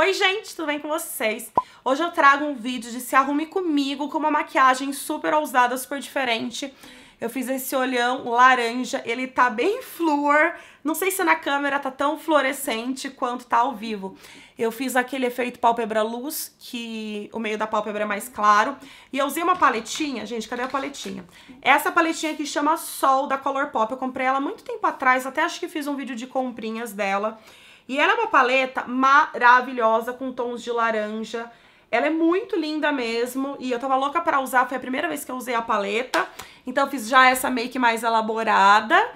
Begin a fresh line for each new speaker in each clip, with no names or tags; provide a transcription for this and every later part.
Oi gente, tudo bem com vocês? Hoje eu trago um vídeo de se arrume comigo com uma maquiagem super ousada, super diferente. Eu fiz esse olhão laranja, ele tá bem flúor, não sei se na câmera tá tão fluorescente quanto tá ao vivo. Eu fiz aquele efeito pálpebra luz, que o meio da pálpebra é mais claro, e eu usei uma paletinha, gente, cadê a paletinha? Essa paletinha aqui chama Sol da Color Pop, eu comprei ela muito tempo atrás, até acho que fiz um vídeo de comprinhas dela, e ela é uma paleta maravilhosa, com tons de laranja. Ela é muito linda mesmo, e eu tava louca pra usar, foi a primeira vez que eu usei a paleta. Então eu fiz já essa make mais elaborada.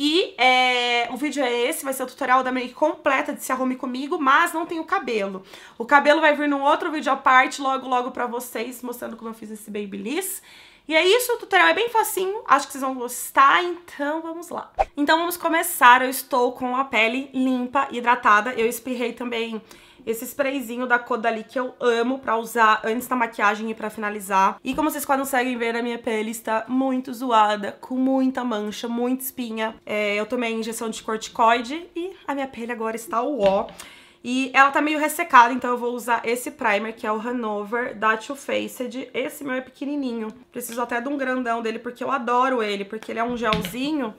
E é, o vídeo é esse, vai ser o tutorial da make completa de Se Arrume Comigo, mas não tem o cabelo. O cabelo vai vir num outro vídeo à parte, logo logo pra vocês, mostrando como eu fiz esse babyliss. E é isso, o tutorial é bem facinho, acho que vocês vão gostar, então vamos lá. Então vamos começar, eu estou com a pele limpa, hidratada, eu espirrei também esse sprayzinho da Caudalie que eu amo pra usar antes da maquiagem e pra finalizar. E como vocês conseguem ver, a minha pele está muito zoada, com muita mancha, muita espinha. É, eu tomei injeção de corticoide e a minha pele agora está uó. E ela tá meio ressecada, então eu vou usar esse primer, que é o Hanover da Too Faced. Esse meu é pequenininho. Preciso até de um grandão dele, porque eu adoro ele, porque ele é um gelzinho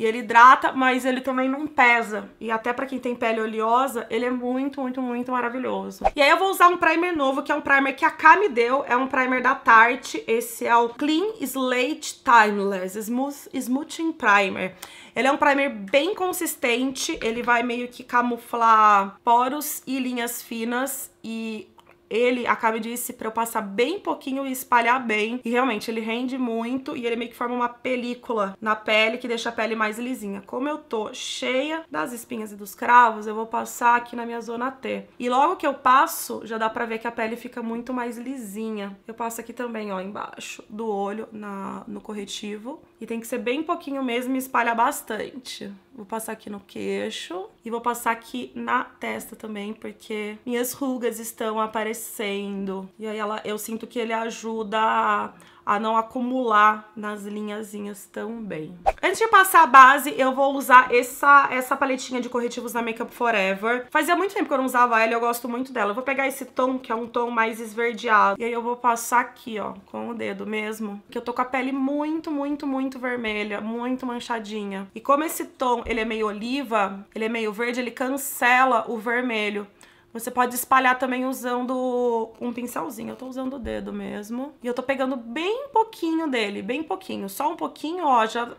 e ele hidrata, mas ele também não pesa. E até para quem tem pele oleosa, ele é muito, muito, muito maravilhoso. E aí eu vou usar um primer novo, que é um primer que a K me deu, é um primer da Tarte. Esse é o Clean Slate Timeless Smooth Smoothing Primer. Ele é um primer bem consistente, ele vai meio que camuflar poros e linhas finas e ele, a Cabe disse pra eu passar bem pouquinho e espalhar bem. E realmente, ele rende muito e ele meio que forma uma película na pele que deixa a pele mais lisinha. Como eu tô cheia das espinhas e dos cravos, eu vou passar aqui na minha zona T. E logo que eu passo, já dá pra ver que a pele fica muito mais lisinha. Eu passo aqui também, ó, embaixo do olho, na, no corretivo. E tem que ser bem pouquinho mesmo e espalhar bastante. Vou passar aqui no queixo e vou passar aqui na testa também, porque minhas rugas estão aparecendo. E aí ela, eu sinto que ele ajuda a a não acumular nas linhazinhas também. Antes de passar a base, eu vou usar essa, essa paletinha de corretivos da Makeup Forever. Fazia muito tempo que eu não usava ela eu gosto muito dela. Eu vou pegar esse tom, que é um tom mais esverdeado, e aí eu vou passar aqui, ó, com o dedo mesmo, que eu tô com a pele muito, muito, muito vermelha, muito manchadinha. E como esse tom, ele é meio oliva, ele é meio verde, ele cancela o vermelho. Você pode espalhar também usando um pincelzinho. Eu tô usando o dedo mesmo. E eu tô pegando bem pouquinho dele, bem pouquinho. Só um pouquinho, ó, já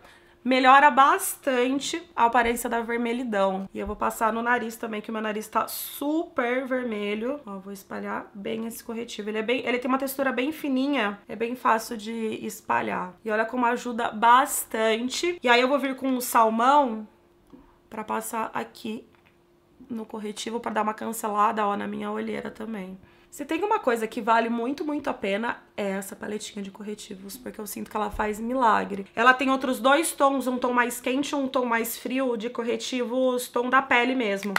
melhora bastante a aparência da vermelhidão. E eu vou passar no nariz também, que o meu nariz tá super vermelho. Ó, vou espalhar bem esse corretivo. Ele, é bem, ele tem uma textura bem fininha, é bem fácil de espalhar. E olha como ajuda bastante. E aí eu vou vir com o salmão pra passar aqui no corretivo para dar uma cancelada ó, na minha olheira também. Se tem uma coisa que vale muito, muito a pena, é essa paletinha de corretivos, porque eu sinto que ela faz milagre. Ela tem outros dois tons, um tom mais quente e um tom mais frio de corretivos, tom da pele mesmo.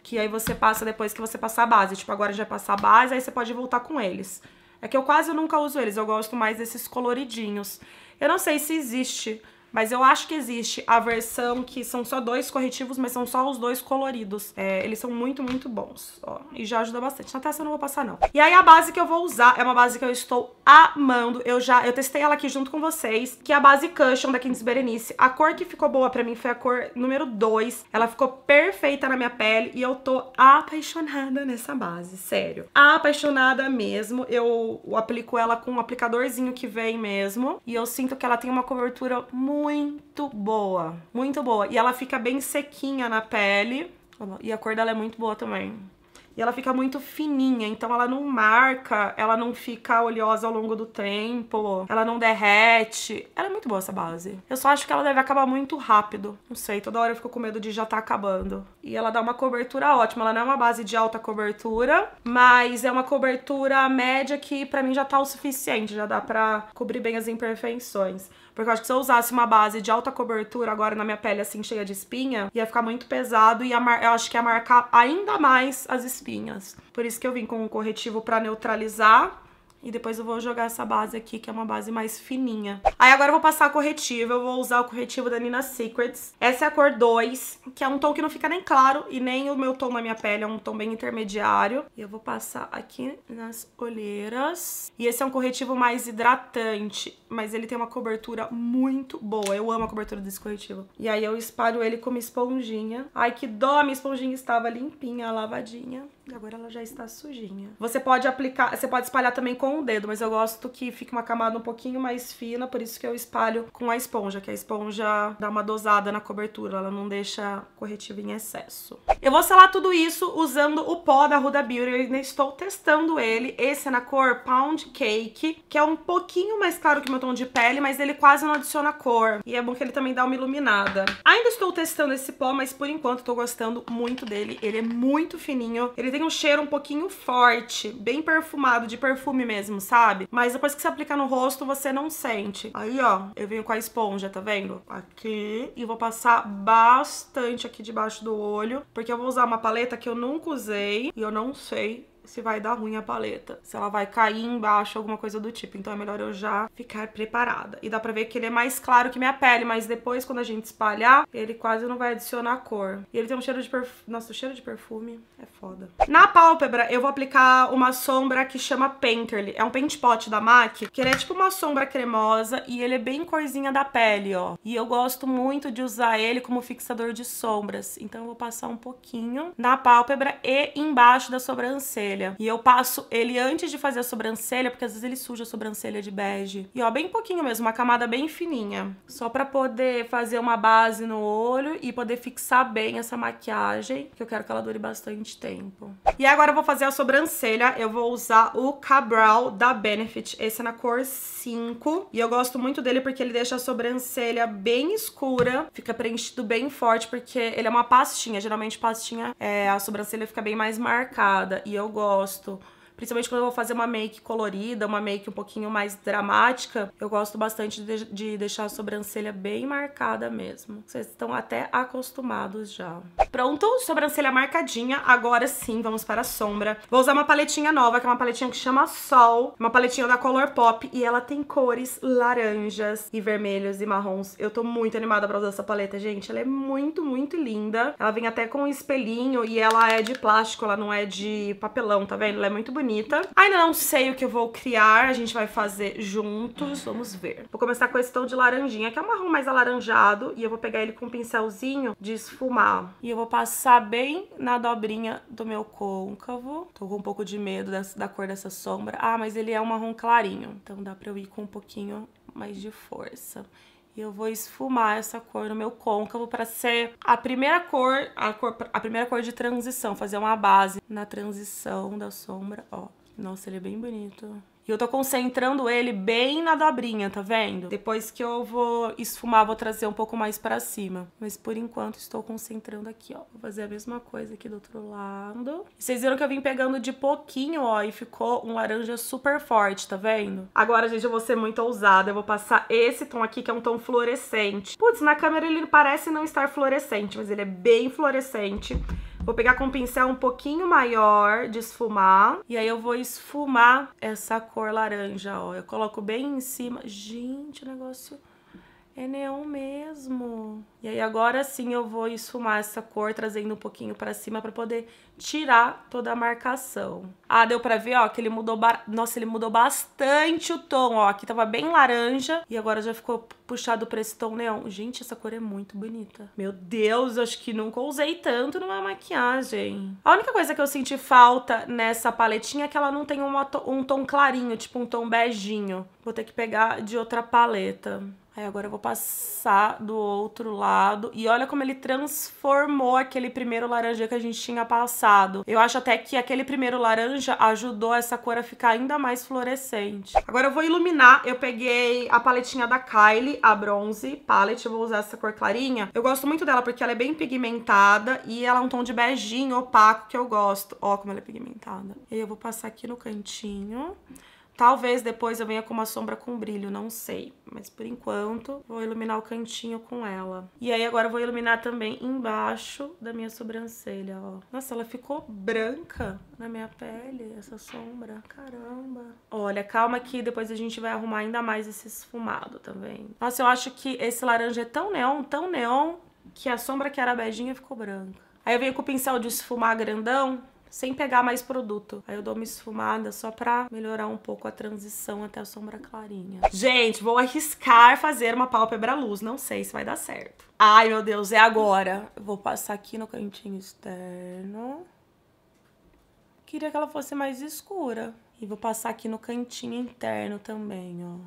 Que aí você passa depois que você passar a base. Tipo, agora já é passar a base, aí você pode voltar com eles. É que eu quase nunca uso eles, eu gosto mais desses coloridinhos. Eu não sei se existe mas eu acho que existe a versão que são só dois corretivos, mas são só os dois coloridos. É, eles são muito, muito bons, ó. E já ajuda bastante. Na testa eu não vou passar, não. E aí a base que eu vou usar é uma base que eu estou amando. Eu já, eu testei ela aqui junto com vocês, que é a base Cushion da Kings Berenice. A cor que ficou boa pra mim foi a cor número 2. Ela ficou perfeita na minha pele e eu tô apaixonada nessa base, sério. Apaixonada mesmo. Eu aplico ela com um aplicadorzinho que vem mesmo. E eu sinto que ela tem uma cobertura muito muito boa, muito boa. E ela fica bem sequinha na pele, e a cor dela é muito boa também. E ela fica muito fininha, então ela não marca, ela não fica oleosa ao longo do tempo, ela não derrete. Ela é muito boa essa base. Eu só acho que ela deve acabar muito rápido. Não sei, toda hora eu fico com medo de já estar tá acabando. E ela dá uma cobertura ótima. Ela não é uma base de alta cobertura, mas é uma cobertura média que pra mim já tá o suficiente, já dá pra cobrir bem as imperfeições. Porque eu acho que se eu usasse uma base de alta cobertura agora na minha pele, assim, cheia de espinha, ia ficar muito pesado e eu acho que ia marcar ainda mais as espinhas. Por isso que eu vim com um corretivo para neutralizar e depois eu vou jogar essa base aqui, que é uma base mais fininha. Aí agora eu vou passar a corretiva. Eu vou usar o corretivo da Nina Secrets. Essa é a cor 2, que é um tom que não fica nem claro e nem o meu tom na minha pele. É um tom bem intermediário. E eu vou passar aqui nas olheiras. E esse é um corretivo mais hidratante, mas ele tem uma cobertura muito boa. Eu amo a cobertura desse corretivo. E aí eu espalho ele com uma esponjinha. Ai, que dó! Minha esponjinha estava limpinha, lavadinha. E agora ela já está sujinha. Você pode aplicar, você pode espalhar também com o dedo, mas eu gosto que fique uma camada um pouquinho mais fina, por isso que eu espalho com a esponja, que a esponja dá uma dosada na cobertura, ela não deixa corretivo em excesso. Eu vou selar tudo isso usando o pó da Ruda Beauty, eu ainda estou testando ele. Esse é na cor Pound Cake, que é um pouquinho mais claro que meu tom de pele, mas ele quase não adiciona cor. E é bom que ele também dá uma iluminada. Ainda estou testando esse pó, mas por enquanto estou gostando muito dele. Ele é muito fininho, ele tem um cheiro um pouquinho forte, bem perfumado, de perfume mesmo, sabe? Mas depois que você aplica no rosto, você não sente. Aí, ó, eu venho com a esponja, tá vendo? Aqui. E vou passar bastante aqui debaixo do olho, porque eu vou usar uma paleta que eu nunca usei e eu não sei se vai dar ruim a paleta, se ela vai cair embaixo, alguma coisa do tipo. Então é melhor eu já ficar preparada. E dá pra ver que ele é mais claro que minha pele, mas depois quando a gente espalhar, ele quase não vai adicionar cor. E ele tem um cheiro de perfume... Nossa, o cheiro de perfume é foda. Na pálpebra, eu vou aplicar uma sombra que chama Painterly. É um paint pot da MAC, que ele é tipo uma sombra cremosa e ele é bem corzinha da pele, ó. E eu gosto muito de usar ele como fixador de sombras. Então eu vou passar um pouquinho na pálpebra e embaixo da sobrancelha sobrancelha. E eu passo ele antes de fazer a sobrancelha, porque às vezes ele suja a sobrancelha de bege. E ó, bem pouquinho mesmo, uma camada bem fininha. Só pra poder fazer uma base no olho e poder fixar bem essa maquiagem, que eu quero que ela dure bastante tempo. E agora eu vou fazer a sobrancelha, eu vou usar o Cabral da Benefit, esse é na cor 5. E eu gosto muito dele porque ele deixa a sobrancelha bem escura, fica preenchido bem forte, porque ele é uma pastinha. Geralmente pastinha, é, a sobrancelha fica bem mais marcada. E eu gosto gosto, principalmente quando eu vou fazer uma make colorida, uma make um pouquinho mais dramática, eu gosto bastante de, de deixar a sobrancelha bem marcada mesmo. Vocês estão até acostumados já. Pronto, sobrancelha marcadinha. Agora sim, vamos para a sombra. Vou usar uma paletinha nova, que é uma paletinha que chama Sol, uma paletinha da Color Pop e ela tem cores laranjas e vermelhos e marrons. Eu tô muito animada pra usar essa paleta, gente. Ela é muito, muito linda. Ela vem até com um espelhinho e ela é de plástico, ela não é de papelão, tá vendo? Ela é muito bonita bonita. Ainda não sei o que eu vou criar, a gente vai fazer juntos, vamos ver. Vou começar com esse tom de laranjinha, que é um marrom mais alaranjado, e eu vou pegar ele com um pincelzinho de esfumar. E eu vou passar bem na dobrinha do meu côncavo. Tô com um pouco de medo dessa, da cor dessa sombra. Ah, mas ele é um marrom clarinho, então dá pra eu ir com um pouquinho mais de força. E eu vou esfumar essa cor no meu côncavo para ser a primeira cor, a cor, a primeira cor de transição, fazer uma base na transição da sombra, ó. Nossa, ele é bem bonito. E eu tô concentrando ele bem na dobrinha, tá vendo? Depois que eu vou esfumar, vou trazer um pouco mais pra cima. Mas por enquanto estou concentrando aqui, ó. Vou fazer a mesma coisa aqui do outro lado. Vocês viram que eu vim pegando de pouquinho, ó, e ficou um laranja super forte, tá vendo? Agora, gente, eu vou ser muito ousada. Eu vou passar esse tom aqui, que é um tom fluorescente. Putz, na câmera ele parece não estar fluorescente, mas ele é bem fluorescente. Vou pegar com um pincel um pouquinho maior de esfumar. E aí eu vou esfumar essa cor laranja, ó. Eu coloco bem em cima. Gente, o negócio... É neon mesmo. E aí agora sim eu vou esfumar essa cor, trazendo um pouquinho pra cima pra poder tirar toda a marcação. Ah, deu pra ver, ó, que ele mudou... Ba... Nossa, ele mudou bastante o tom, ó. Aqui tava bem laranja e agora já ficou puxado pra esse tom neon. Gente, essa cor é muito bonita. Meu Deus, acho que nunca usei tanto numa maquiagem. A única coisa que eu senti falta nessa paletinha é que ela não tem um um tom clarinho, tipo um tom beijinho. Vou ter que pegar de outra paleta. Aí agora eu vou passar do outro lado. E olha como ele transformou aquele primeiro laranja que a gente tinha passado. Eu acho até que aquele primeiro laranja ajudou essa cor a ficar ainda mais fluorescente. Agora eu vou iluminar. Eu peguei a paletinha da Kylie, a Bronze Palette. Eu vou usar essa cor clarinha. Eu gosto muito dela porque ela é bem pigmentada e ela é um tom de beijinho opaco que eu gosto. Ó como ela é pigmentada. E eu vou passar aqui no cantinho. Talvez depois eu venha com uma sombra com brilho, não sei. Mas por enquanto, vou iluminar o cantinho com ela. E aí agora eu vou iluminar também embaixo da minha sobrancelha, ó. Nossa, ela ficou branca na minha pele, essa sombra. Caramba. Olha, calma que depois a gente vai arrumar ainda mais esse esfumado também. Nossa, eu acho que esse laranja é tão neon, tão neon, que a sombra que era beijinha ficou branca. Aí eu venho com o pincel de esfumar grandão sem pegar mais produto. Aí eu dou uma esfumada só pra melhorar um pouco a transição até a sombra clarinha. Gente, vou arriscar fazer uma pálpebra luz. Não sei se vai dar certo. Ai, meu Deus, é agora. vou passar aqui no cantinho externo. Queria que ela fosse mais escura. E vou passar aqui no cantinho interno também, ó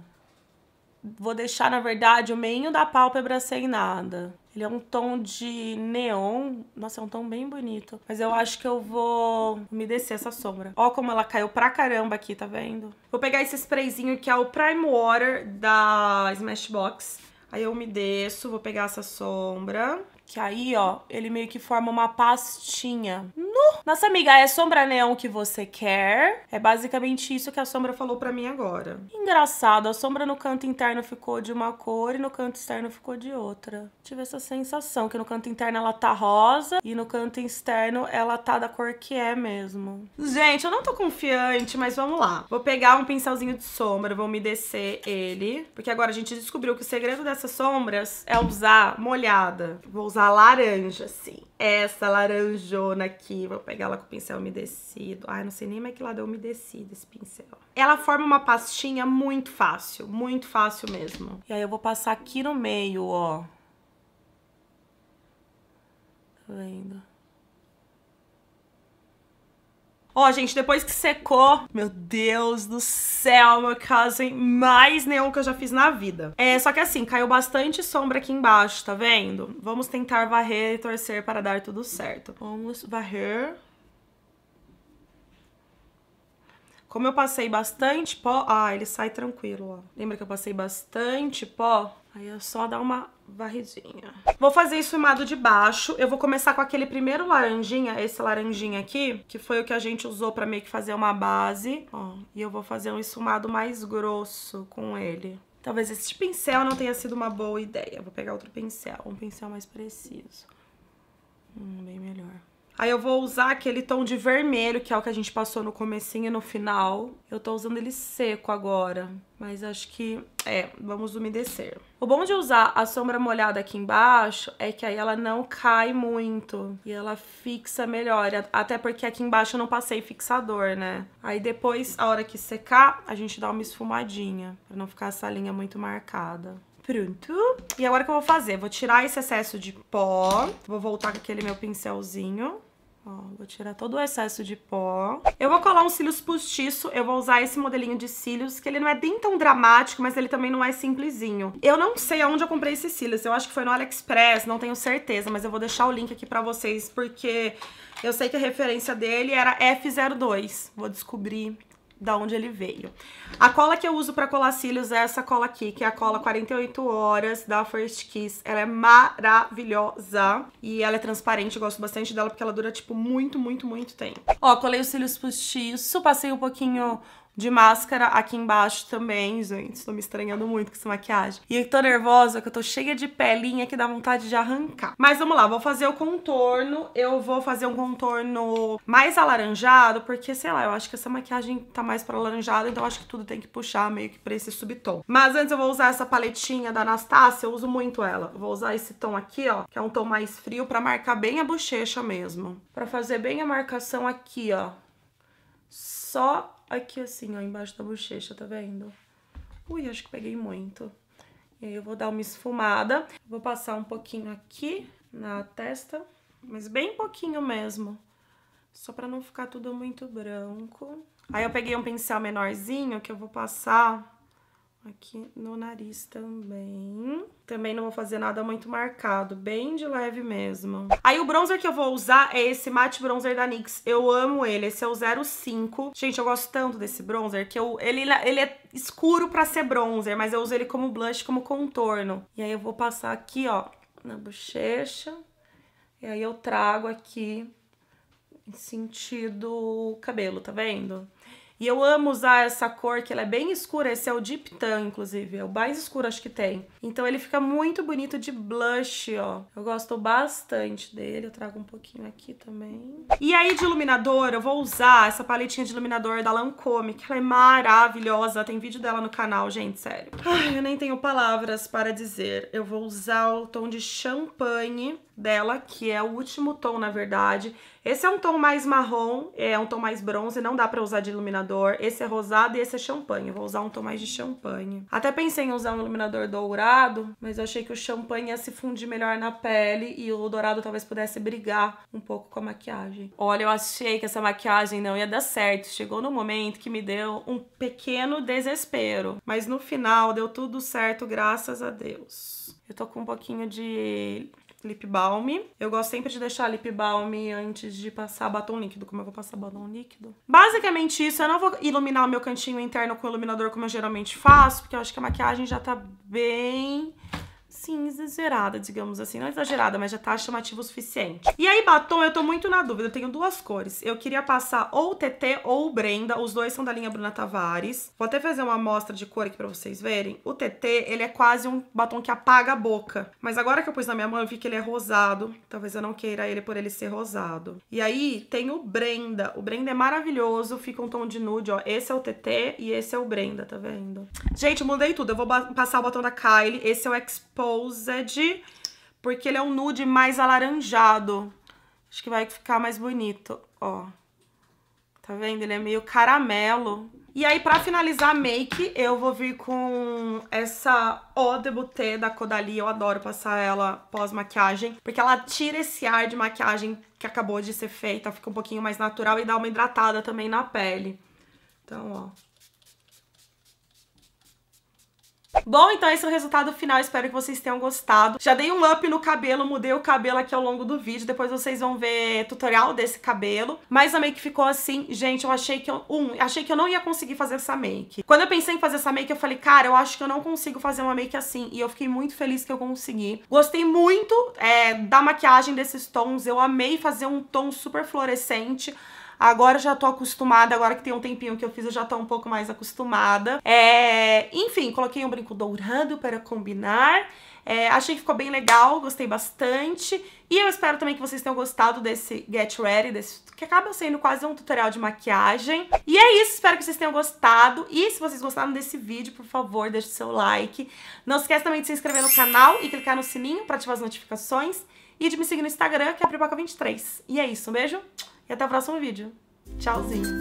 vou deixar, na verdade, o meio da pálpebra sem nada. Ele é um tom de neon. Nossa, é um tom bem bonito. Mas eu acho que eu vou me descer essa sombra. Ó como ela caiu pra caramba aqui, tá vendo? Vou pegar esse sprayzinho que é o Prime Water da Smashbox. Aí eu umedeço, vou pegar essa sombra. Que aí, ó, ele meio que forma uma pastinha. No. Nossa amiga, é sombra neon que você quer. É basicamente isso que a sombra falou pra mim agora. Engraçado, a sombra no canto interno ficou de uma cor e no canto externo ficou de outra. Tive essa sensação que no canto interno ela tá rosa e no canto externo ela tá da cor que é mesmo. Gente, eu não tô confiante, mas vamos lá. Vou pegar um pincelzinho de sombra, vou umedecer ele. Porque agora a gente descobriu que o segredo dessas sombras é usar molhada. Vou usar laranja, assim essa laranjona aqui. Vou pegar ela com o pincel umedecido. Ai, não sei nem mais que lado é umedecido esse pincel. Ela forma uma pastinha muito fácil, muito fácil mesmo. E aí eu vou passar aqui no meio, ó. Tá vendo? Ó, oh, gente, depois que secou, meu Deus do céu, meu caso mais neon que eu já fiz na vida. É, só que assim, caiu bastante sombra aqui embaixo, tá vendo? Vamos tentar varrer e torcer para dar tudo certo. Vamos varrer. Como eu passei bastante pó... Ah, ele sai tranquilo, ó. Lembra que eu passei bastante pó? Aí é só dar uma varridinha. Vou fazer esfumado de baixo. Eu vou começar com aquele primeiro laranjinha, esse laranjinha aqui, que foi o que a gente usou pra meio que fazer uma base. Ó, e eu vou fazer um esfumado mais grosso com ele. Talvez esse pincel não tenha sido uma boa ideia. Vou pegar outro pincel, um pincel mais preciso. Hum, bem melhor. Aí eu vou usar aquele tom de vermelho, que é o que a gente passou no comecinho e no final. Eu tô usando ele seco agora, mas acho que... É, vamos umedecer. O bom de usar a sombra molhada aqui embaixo é que aí ela não cai muito e ela fixa melhor. Até porque aqui embaixo eu não passei fixador, né? Aí depois, a hora que secar, a gente dá uma esfumadinha, pra não ficar essa linha muito marcada. Pronto. E agora o que eu vou fazer? Vou tirar esse excesso de pó, vou voltar com aquele meu pincelzinho Ó, vou tirar todo o excesso de pó. Eu vou colar uns cílios postiço, eu vou usar esse modelinho de cílios, que ele não é nem tão dramático, mas ele também não é simplesinho. Eu não sei aonde eu comprei esses cílios, eu acho que foi no AliExpress, não tenho certeza, mas eu vou deixar o link aqui pra vocês, porque eu sei que a referência dele era F02. Vou descobrir da onde ele veio. A cola que eu uso para colar cílios é essa cola aqui, que é a cola 48 horas da First Kiss. Ela é maravilhosa e ela é transparente, eu gosto bastante dela porque ela dura, tipo, muito, muito, muito tempo. Ó, colei os cílios postiço, passei um pouquinho de máscara aqui embaixo também, gente. Tô me estranhando muito com essa maquiagem. E eu tô nervosa, que eu tô cheia de pelinha que dá vontade de arrancar. Mas vamos lá, vou fazer o contorno. Eu vou fazer um contorno mais alaranjado, porque, sei lá, eu acho que essa maquiagem tá mais pra alaranjado, então acho que tudo tem que puxar meio que pra esse subtom. Mas antes eu vou usar essa paletinha da Anastasia, eu uso muito ela. Vou usar esse tom aqui, ó, que é um tom mais frio, pra marcar bem a bochecha mesmo. Pra fazer bem a marcação aqui, ó. Só aqui assim, ó, embaixo da bochecha, tá vendo? Ui, acho que peguei muito. E aí eu vou dar uma esfumada. Vou passar um pouquinho aqui na testa, mas bem pouquinho mesmo. Só pra não ficar tudo muito branco. Aí eu peguei um pincel menorzinho que eu vou passar aqui no nariz também. Também não vou fazer nada muito marcado, bem de leve mesmo. Aí o bronzer que eu vou usar é esse matte bronzer da NYX. Eu amo ele, esse é o 05. Gente, eu gosto tanto desse bronzer que eu, ele, ele é escuro pra ser bronzer, mas eu uso ele como blush, como contorno. E aí eu vou passar aqui, ó, na bochecha. E aí eu trago aqui em sentido cabelo, tá vendo? E eu amo usar essa cor, que ela é bem escura. Esse é o Deep Tan, inclusive. É o mais escuro, acho que tem. Então ele fica muito bonito de blush, ó. Eu gosto bastante dele. Eu trago um pouquinho aqui também. E aí, de iluminador, eu vou usar essa paletinha de iluminador da Lancôme, que ela é maravilhosa. Tem vídeo dela no canal, gente, sério. Ai, eu nem tenho palavras para dizer. Eu vou usar o tom de champanhe dela, que é o último tom, na verdade. Esse é um tom mais marrom, é um tom mais bronze, não dá pra usar de iluminador. Esse é rosado e esse é champanhe. vou usar um tom mais de champanhe. Até pensei em usar um iluminador dourado, mas eu achei que o champanhe ia se fundir melhor na pele e o dourado talvez pudesse brigar um pouco com a maquiagem. Olha, eu achei que essa maquiagem não ia dar certo. Chegou no momento que me deu um pequeno desespero. Mas no final deu tudo certo, graças a Deus. Eu tô com um pouquinho de lip balm. Eu gosto sempre de deixar lip balm antes de passar batom líquido. Como eu vou passar batom líquido? Basicamente isso. Eu não vou iluminar o meu cantinho interno com iluminador como eu geralmente faço, porque eu acho que a maquiagem já tá bem sim, exagerada, digamos assim. Não exagerada, mas já tá chamativo o suficiente. E aí, batom, eu tô muito na dúvida. Eu tenho duas cores. Eu queria passar ou TT ou Brenda. Os dois são da linha Bruna Tavares. Vou até fazer uma amostra de cor aqui pra vocês verem. O TT, ele é quase um batom que apaga a boca. Mas agora que eu pus na minha mão, eu vi que ele é rosado. Talvez eu não queira ele por ele ser rosado. E aí, tem o Brenda. O Brenda é maravilhoso. Fica um tom de nude, ó. Esse é o TT e esse é o Brenda, tá vendo? Gente, eu mudei tudo. Eu vou passar o batom da Kylie. Esse é o Expo Rosed, porque ele é um nude mais alaranjado. Acho que vai ficar mais bonito, ó. Tá vendo? Ele é meio caramelo. E aí, pra finalizar a make, eu vou vir com essa Eau de da Caudalie. Eu adoro passar ela pós-maquiagem, porque ela tira esse ar de maquiagem que acabou de ser feita, fica um pouquinho mais natural e dá uma hidratada também na pele. Então, ó, Bom, então esse é o resultado final, espero que vocês tenham gostado. Já dei um up no cabelo, mudei o cabelo aqui ao longo do vídeo, depois vocês vão ver tutorial desse cabelo. Mas a make ficou assim, gente, eu achei que eu, um, achei que eu não ia conseguir fazer essa make. Quando eu pensei em fazer essa make, eu falei, cara, eu acho que eu não consigo fazer uma make assim, e eu fiquei muito feliz que eu consegui. Gostei muito é, da maquiagem desses tons, eu amei fazer um tom super fluorescente, Agora já tô acostumada, agora que tem um tempinho que eu fiz, eu já tô um pouco mais acostumada. É, enfim, coloquei um brinco dourado para combinar. É, achei que ficou bem legal, gostei bastante. E eu espero também que vocês tenham gostado desse Get Ready, desse, que acaba sendo quase um tutorial de maquiagem. E é isso, espero que vocês tenham gostado. E se vocês gostaram desse vídeo, por favor, deixe seu like. Não esquece também de se inscrever no canal e clicar no sininho para ativar as notificações. E de me seguir no Instagram, que é a Pripoca23. E é isso, um beijo! E até o próximo vídeo. Tchauzinho!